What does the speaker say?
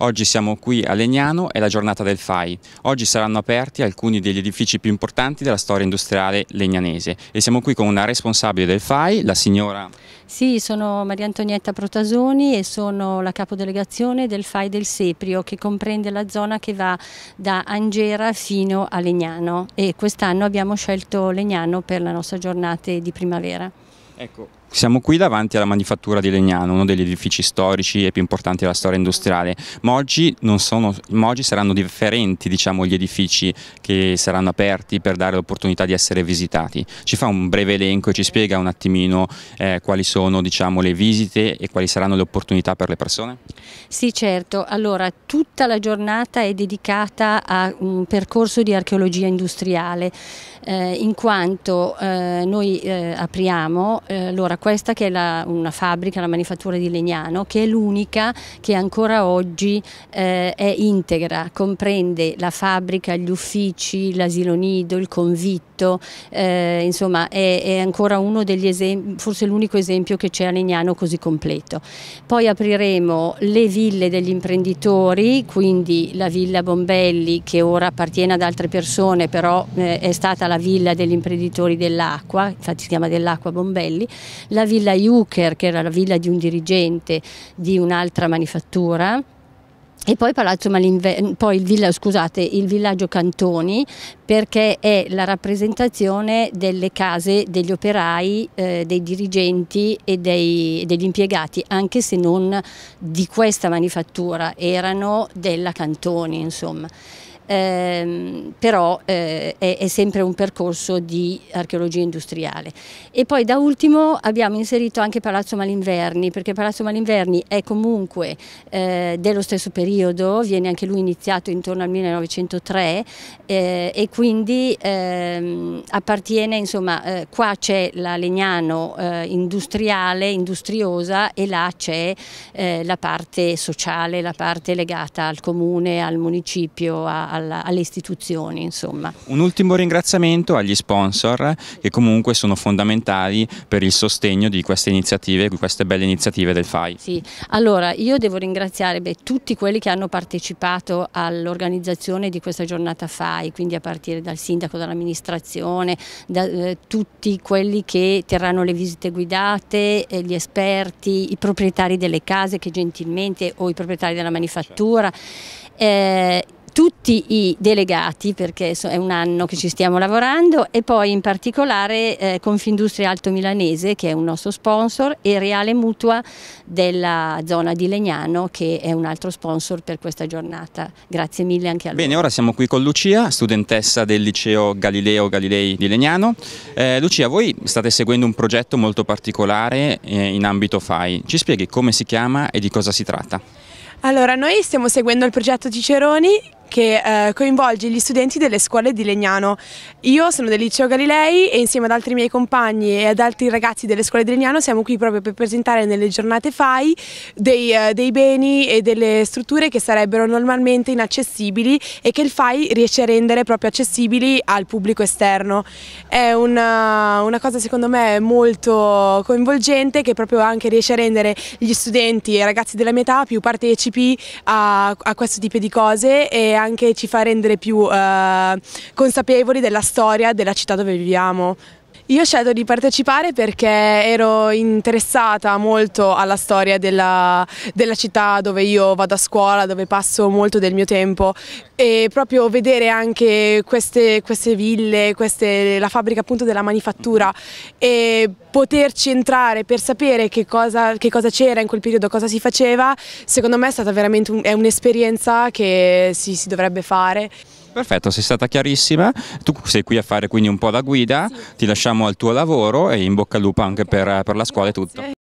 Oggi siamo qui a Legnano, è la giornata del FAI. Oggi saranno aperti alcuni degli edifici più importanti della storia industriale legnanese e siamo qui con una responsabile del FAI, la signora... Sì, sono Maria Antonietta Protasoni e sono la capodelegazione del FAI del Seprio che comprende la zona che va da Angera fino a Legnano e quest'anno abbiamo scelto Legnano per la nostra giornata di primavera. Ecco, siamo qui davanti alla manifattura di Legnano, uno degli edifici storici e più importanti della storia industriale, ma oggi, sono, ma oggi saranno differenti diciamo, gli edifici che saranno aperti per dare l'opportunità di essere visitati. Ci fa un breve elenco e ci spiega un attimino eh, quali sono diciamo, le visite e quali saranno le opportunità per le persone? Sì certo, allora tutta la giornata è dedicata a un percorso di archeologia industriale, eh, in quanto eh, noi eh, apriamo, eh, allora, questa che è la, una fabbrica, la manifattura di Legnano, che è l'unica che ancora oggi eh, è integra, comprende la fabbrica, gli uffici, l'asilo nido, il convitto, eh, insomma è, è, ancora uno degli esempi, forse l'unico esempio che c'è a Legnano così completo. Poi apriremo le ville degli imprenditori, quindi la villa Bombelli che ora appartiene ad altre persone, però eh, è stata la villa degli imprenditori dell'acqua, infatti si chiama dell'acqua Bombelli, la villa Juker, che era la villa di un dirigente di un'altra manifattura, e poi, poi il, villa, scusate, il, villaggio Cantoni perché è la rappresentazione delle case degli operai, eh, dei dirigenti e dei, degli impiegati, anche se non di questa manifattura, erano della Cantoni insomma ehm, però eh, è, è, sempre un percorso di archeologia industriale. E poi da ultimo abbiamo inserito anche Palazzo Malinverni, perché Palazzo Malinverni è comunque eh, dello stesso periodo, viene anche lui iniziato intorno al 1903 eh, e quindi ehm, appartiene, insomma, eh, qua c'è la Legnano eh, industriale, industriosa e là c'è eh, la parte sociale, la parte legata al comune, al municipio, a, alla, alle istituzioni. Insomma. Un ultimo ringraziamento agli sponsor che comunque sono fondamentali per il sostegno di queste iniziative, di queste belle iniziative del FAI. Sì, allora io devo ringraziare beh, tutti quelli che hanno partecipato all'organizzazione di questa giornata FAI, quindi a partire dal sindaco, dall'amministrazione, da, eh, tutti quelli che terranno le visite guidate, eh, gli esperti, i proprietari delle case che gentilmente o i proprietari della manifattura. Eh, tutti i delegati, perché è un anno che ci stiamo lavorando, e poi in particolare eh, Confindustria Alto Milanese, che è un nostro sponsor, e Reale Mutua della zona di Legnano, che è un altro sponsor per questa giornata. Grazie mille anche a loro. Bene, ora siamo qui con Lucia, studentessa del liceo Galileo Galilei di Legnano. Eh, Lucia, voi state seguendo un progetto molto particolare eh, in ambito FAI. Ci spieghi come si chiama e di cosa si tratta? Allora, noi stiamo seguendo il progetto Ciceroni che eh, coinvolge gli studenti delle scuole di Legnano. Io sono del liceo Galilei e insieme ad altri miei compagni e ad altri ragazzi delle scuole di Legnano siamo qui proprio per presentare nelle giornate FAI dei, eh, dei beni e delle strutture che sarebbero normalmente inaccessibili e che il FAI riesce a rendere proprio accessibili al pubblico esterno. È una, eh, una cosa secondo me molto coinvolgente che proprio anche riesce a rendere gli studenti e i ragazzi della mia età più partecipi a, a questo tipo di cose e anche ci fa rendere più eh, consapevoli della storia della città dove viviamo. Io ho scelto di partecipare perché ero interessata molto alla storia della, della, città dove io vado a scuola, dove passo molto del mio tempo e proprio vedere anche queste, queste ville, queste, la fabbrica appunto della manifattura e poterci entrare per sapere che cosa, c'era in quel periodo, cosa si faceva, secondo me è stata veramente un'esperienza che si, si dovrebbe fare. Perfetto, sei stata chiarissima. Tu sei qui a fare quindi un po' la guida, sì. ti lasciamo al tuo lavoro e in bocca al lupo anche per, per la scuola e tutto.